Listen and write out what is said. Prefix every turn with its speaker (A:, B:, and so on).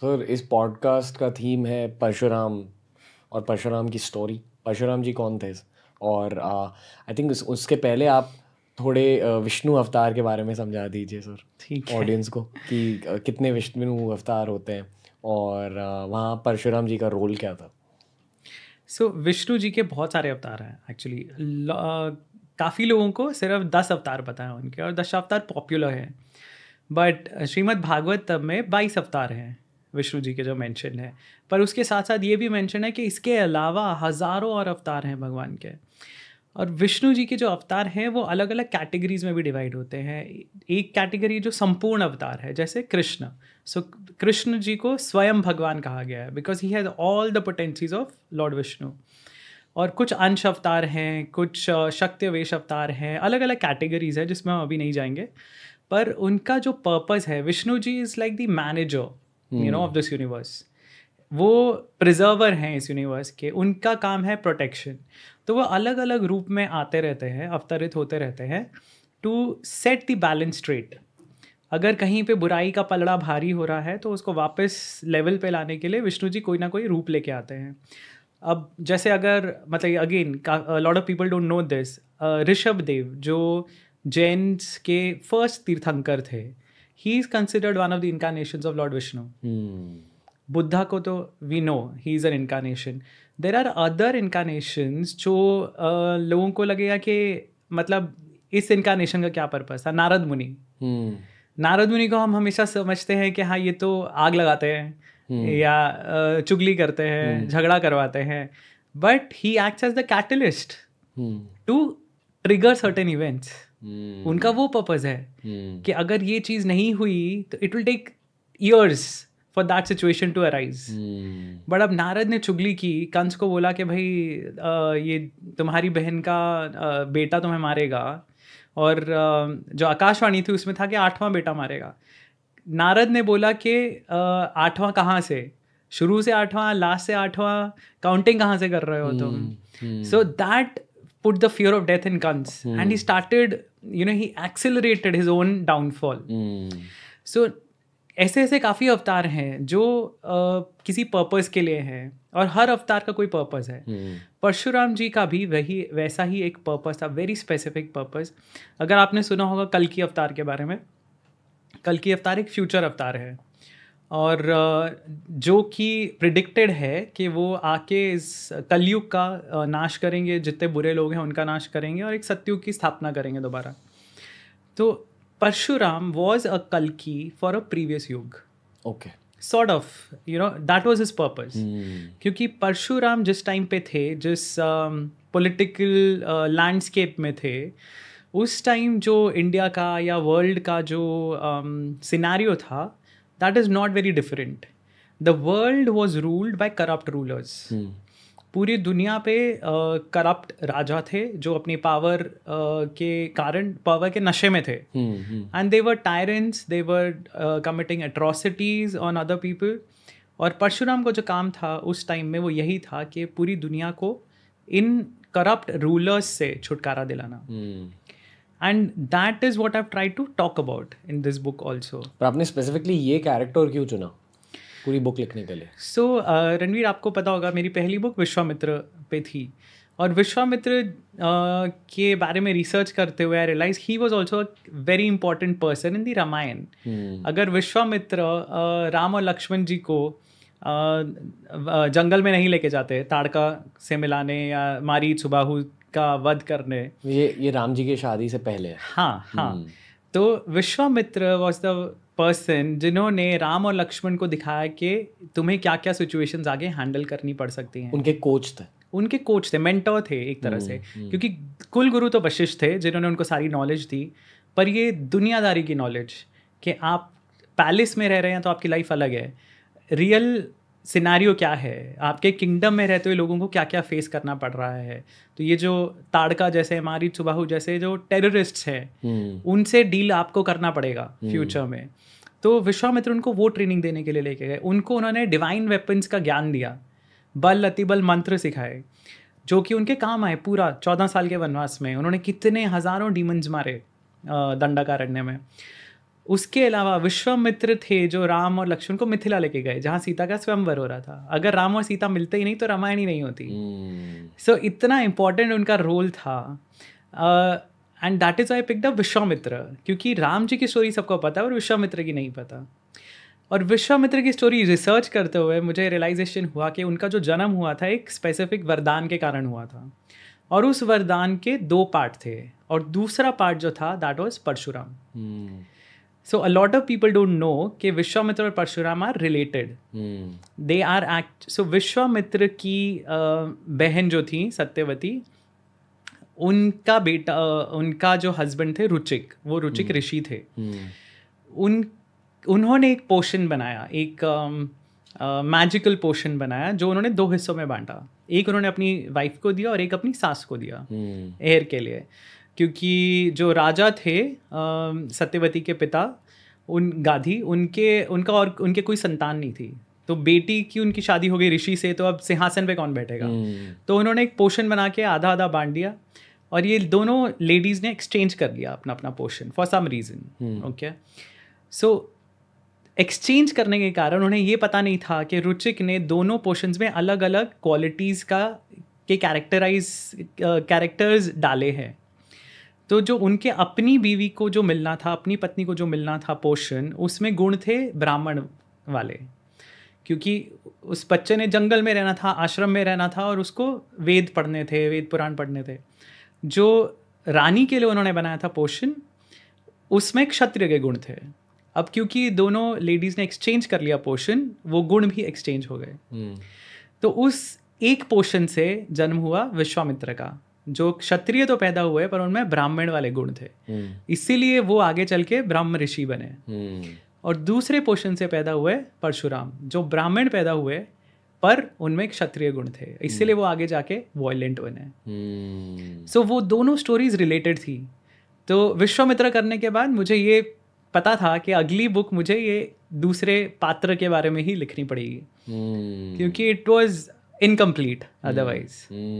A: Sir तो इस podcast का थीम है परशुराम और परशुराम की स्टोरी परशुराम जी कौन थे और आई थिंक उस, उसके पहले आप थोड़े विष्णु अवतार के बारे में समझा दीजिए सर ठीक ऑडियंस को कि कितने विष्णु अवतार होते हैं और वहाँ परशुराम जी का रोल क्या था सो so, विष्णु जी के बहुत सारे अवतार हैं एक्चुअली काफ़ी लोगों को सिर्फ दस अवतार पता है उनके और दस अवतार पॉपुलर हैं बट श्रीमद् भागवत में बाईस अवतार हैं विष्णु जी के जो मेंशन है पर उसके साथ साथ ये भी मेंशन है कि इसके अलावा हज़ारों और अवतार हैं भगवान के और विष्णु जी के जो अवतार हैं वो अलग अलग कैटेगरीज में भी डिवाइड होते हैं एक कैटेगरी जो संपूर्ण अवतार है जैसे कृष्ण सो कृष्ण जी को स्वयं भगवान कहा गया है because he has all the potencies of Lord Vishnu और कुछ अंश अवतार हैं कुछ शक्तिवेश अवतार हैं अलग अलग कैटेगरीज हैं जिसमें हम अभी नहीं जाएंगे पर उनका जो पर्पज़ है Vishnu ji is like the manager you know of this universe वो प्रिजर्वर हैं इस यूनिवर्स के उनका काम है प्रोटेक्शन तो वो अलग अलग रूप में आते रहते हैं अवतरित होते रहते हैं to set the balance straight अगर कहीं पे बुराई का पलड़ा भारी हो रहा है तो उसको वापस लेवल पे लाने के लिए विष्णु जी कोई ना कोई रूप लेके आते हैं अब जैसे अगर मतलब again lot of people don't know this Rishabh Dev जो जैन के फर्स्ट तीर्थंकर थे he is considered one of the incarnation of Lord Vishnu Buddha को तो we know he is an incarnation there are other incarnations जो लोगों को लगेगा कि मतलब इस इनकारनेशन का क्या पर्पज था नारद मुनि hmm. नारद मुनि को हम हमेशा समझते हैं कि हाँ ये तो आग लगाते हैं hmm. या चुगली करते हैं झगड़ा hmm. करवाते हैं but he acts as the catalyst to trigger certain events hmm. उनका वो पर्पज है हम्म। कि अगर ये चीज नहीं हुई तो it will take years for that situation to arise but अब नारद ने चुगली की कंस को बोला कि भाई ये तुम्हारी बहन का बेटा तुम्हें मारेगा और जो आकाशवाणी थी उसमें था कि आठवां बेटा मारेगा नारद ने बोला कि आठवां कहाँ से शुरू से आठवां लास्ट से आठवां काउंटिंग कहाँ से कर रहे हो तुम so that put the fear of death in Kans and he started you know he accelerated his own downfall so ऐसे ऐसे काफ़ी अवतार हैं जो uh, किसी पर्पज के लिए हैं और हर अवतार का कोई पर्पज है hmm. परशुराम जी का भी वही वैसा ही एक पर्पज था वेरी स्पेसिफिक पर्पज अगर आपने सुना होगा कल की अवतार के बारे में कल की अवतार एक फ्यूचर अवतार है और जो कि प्रिडिक्टेड है कि वो आके इस कलयुग का नाश करेंगे जितने बुरे लोग हैं उनका नाश करेंगे और एक सत्युग की स्थापना करेंगे दोबारा तो परशुराम वॉज अ कलकी for a previous yuga okay sort of you know that was his purpose क्योंकि परशुराम जिस टाइम पे थे जिस पोलिटिकल uh, लैंडस्केप uh, में थे उस टाइम जो इंडिया का या वर्ल्ड का जो सिनारियो um, था that is not very different the world was ruled by corrupt rulers पूरी दुनिया पे करप्ट uh, राजा थे जो अपनी पावर uh, के कारण पावर के नशे में थे and they were tyrants they were committing atrocities on other people और परशुराम का जो काम था उस टाइम में वो यही था कि पूरी दुनिया को इन करप्ट रूलर्स से छुटकारा दिलाना hmm. And that is what I try to talk about in this book also आपने स्पेसिफिकली ये कैरेक्टर क्यों चुना पूरी बुक लिखने के लिए सो so, uh, रणवीर आपको पता होगा मेरी पहली बुक विश्वामित्र पे थी और विश्वामित्र uh, के बारे में रिसर्च करते हुए I realize he was also very important person in the Ramayan अगर विश्वामित्र uh, राम और लक्ष्मण जी को uh, uh, जंगल में नहीं लेके जाते ताड़का से मिलाने या मारी सुबाहू का वध करने ये ये राम जी की शादी से पहले है हाँ हाँ हम्म। तो विश्वामित्र वॉज द पर्सन जिन्होंने राम और लक्ष्मण को दिखाया कि तुम्हें क्या क्या सिचुएशंस आगे हैंडल करनी पड़ सकती हैं उनके कोच थे उनके कोच थे मेंटोर थे एक तरह से हम्म, हम्म। क्योंकि कुल गुरु तो वशिष्ठ थे जिन्होंने उनको सारी नॉलेज दी पर ये दुनियादारी की नॉलेज कि आप पैलेस में रह रहे हैं तो आपकी लाइफ अलग है रियल सिनारियो क्या है आपके किंगडम में रहते हुए लोगों को क्या क्या फेस करना पड़ रहा है तो ये जो ताड़का जैसे हमारी सुबाहू जैसे जो टेररिस्ट हैं हम्म। उनसे डील आपको करना पड़ेगा फ्यूचर हम्म। में तो विश्वामित्र उनको वो ट्रेनिंग देने के लिए लेके गए उनको उन्होंने डिवाइन वेपन्स का ज्ञान दिया बल अतिबल मंत्र सिखाए जो कि उनके काम आए पूरा चौदह साल के वनवास में उन्होंने कितने हज़ारों डीमंस मारे दंडाकारण्य में उसके अलावा विश्वामित्र थे जो राम और लक्ष्मण को मिथिला लेके गए जहाँ सीता का स्वयंवर हो रहा था अगर राम और सीता मिलते ही नहीं तो रामायण ही नहीं होती सो hmm. so, इतना इम्पोर्टेंट उनका रोल था and that is I pick the Vishwamitra क्योंकि राम जी की स्टोरी सबको पता है और विश्वामित्र की नहीं पता और विश्वामित्र की स्टोरी रिसर्च करते हुए मुझे रियलाइजेशन हुआ कि उनका जो जन्म हुआ था एक स्पेसिफिक वरदान के कारण हुआ था और उस वरदान के दो पार्ट थे और दूसरा पार्ट जो था that was Parshuram hmm. So a lot of people don't कि विश्वामित्र और Parshuram are related they are act so Vishwamitra की बहन जो थी सत्यवती उनका बेटा उनका जो हस्बैंड थे रुचिक वो रुचिक hmm. ऋषि थे hmm. उन उन्होंने एक पोशन बनाया एक मैजिकल पोशन बनाया जो उन्होंने दो हिस्सों में बांटा एक उन्होंने अपनी वाइफ को दिया और एक अपनी सास को दिया एयर hmm. के लिए क्योंकि जो राजा थे सत्यवती के पिता उन गाधी उनके उनका और उनके कोई संतान नहीं थी तो बेटी की उनकी शादी हो गई ऋषि से तो अब सिंहासन पे कौन बैठेगा hmm. तो उन्होंने एक पोषण बना के आधा आधा बांट दिया और ये दोनों लेडीज़ ने एक्सचेंज कर लिया अपना अपना पोषण for some reason okay so exchange करने के कारण उन्हें ये पता नहीं था कि रुचिक ने दोनों पोर्शन में अलग अलग क्वालिटीज़ का के कैरेक्टराइज कैरेक्टर्स डाले हैं तो जो उनके अपनी बीवी को जो मिलना था अपनी पत्नी को जो मिलना था पोषण उसमें गुण थे ब्राह्मण वाले क्योंकि उस बच्चे ने जंगल में रहना था आश्रम में रहना था और उसको वेद पढ़ने थे वेद पुराण पढ़ने थे जो रानी के लिए उन्होंने बनाया था पोषण उसमें क्षत्रिय के गुण थे अब क्योंकि दोनों लेडीज़ ने एक्सचेंज कर लिया पोषण वो गुण भी एक्सचेंज हो गए हम्म। तो उस एक पोषण से जन्म हुआ विश्वामित्र का जो क्षत्रिय तो पैदा हुए पर उनमें ब्राह्मण वाले गुण थे हम्म। इसीलिए वो आगे चल के ब्रह्म ऋषि बने हम्म। और दूसरे पोषण से पैदा हुए परशुराम जो ब्राह्मण पैदा हुए पर उनमें क्षत्रिय गुण थे इसीलिए हम्म। वो आगे जाके वॉयलेंट बने सो so, वो दोनों स्टोरीज रिलेटेड थी तो विश्वामित्र करने के बाद मुझे ये पता था कि अगली बुक मुझे ये दूसरे पात्र के बारे में ही लिखनी पड़ेगी क्योंकि इट वॉज इनकम्प्लीट अदरवाइज